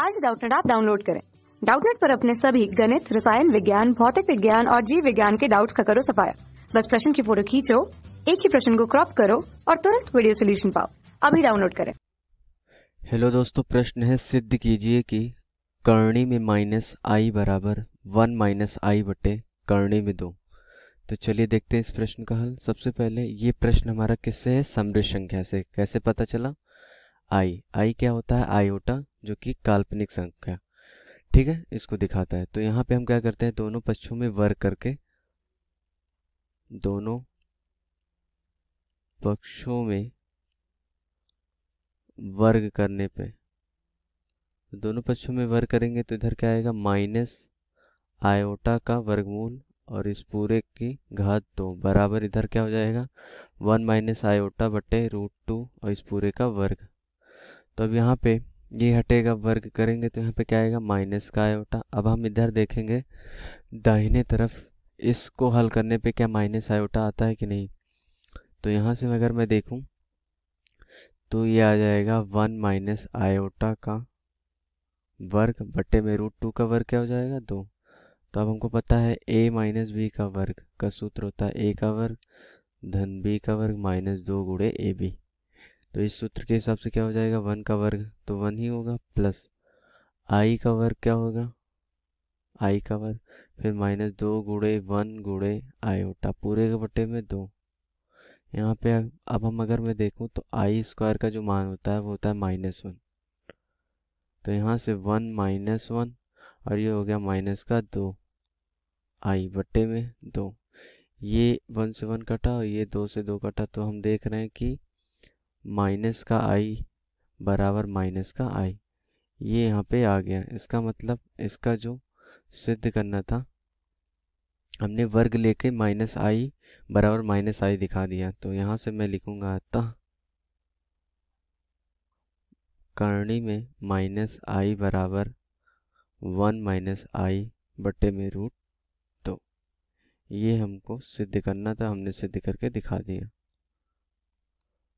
आज डाउटनेट आप डाउनलोड करें डाउटनेट पर अपने सभी गणित रसायन विज्ञान भौतिक विज्ञान और जीव विज्ञान के डाउट्स का करो सफाया बस प्रश्न की फोटो खींचो एक ही प्रश्न को क्रॉप करो और तुरंत वीडियो सोल्यूशन पाओ अभी डाउनलोड करें हेलो दोस्तों प्रश्न है सिद्ध कीजिए कि करणी में माइनस आई बराबर वन माइनस आई बटे करणी में दो तो चलिए देखते हैं इस प्रश्न का हल सबसे पहले ये प्रश्न हमारा किससे है समृद्ध संख्या से कैसे पता चला आई आई क्या होता है आयोटा जो कि काल्पनिक संख्या ठीक है इसको दिखाता है तो यहाँ पे हम क्या करते हैं दोनों पक्षों में वर्ग करके दोनों पक्षों में वर्ग करने पे तो दोनों पक्षों में वर्ग करेंगे तो इधर क्या आएगा माइनस आयोटा का वर्गमूल और इस पूरे की घात दो बराबर इधर क्या हो जाएगा वन माइनस आयोटा बटे रूट टू और इस पूरे का वर्ग तो अब यहाँ पे ये हटेगा वर्ग करेंगे तो यहाँ पे क्या आएगा माइनस का आयोटा अब हम इधर देखेंगे दाहिने तरफ इसको हल करने पे क्या माइनस आयोटा आता है कि नहीं तो यहाँ से अगर मैं देखूँ तो ये आ जाएगा वन माइनस आयोटा का वर्ग बटे में रूट टू का वर्ग क्या हो जाएगा दो तो अब हमको पता है ए माइनस बी का वर्ग का सूत्र होता है ए का वर्ग धन बी का वर्ग माइनस दो गुड़े ए बी तो इस सूत्र के हिसाब से क्या हो जाएगा वन का वर्ग तो वन ही होगा प्लस आई का वर्ग क्या होगा आई का वर्ग फिर माइनस दो गुड़े वन गुड़े आयोटा पूरे के बटे में दो यहाँ पे अब हम अगर मैं देखूँ तो आई स्क्वायर का जो मान होता है वो होता है माइनस वन तो यहाँ से वन माइनस वन और ये हो गया माइनस का दो आई बटे में दो ये वन से वन कटा और ये दो से दो कटा तो हम देख रहे हैं कि माइनस का आई बराबर माइनस का आई ये यहाँ पे आ गया इसका मतलब इसका जो सिद्ध करना था हमने वर्ग लेके माइनस आई बराबर माइनस आई दिखा दिया तो यहाँ से मैं लिखूँगा अतः करणी में माइनस आई बराबर वन माइनस आई बटे में रूट दो ये हमको सिद्ध करना था हमने सिद्ध करके दिखा दिया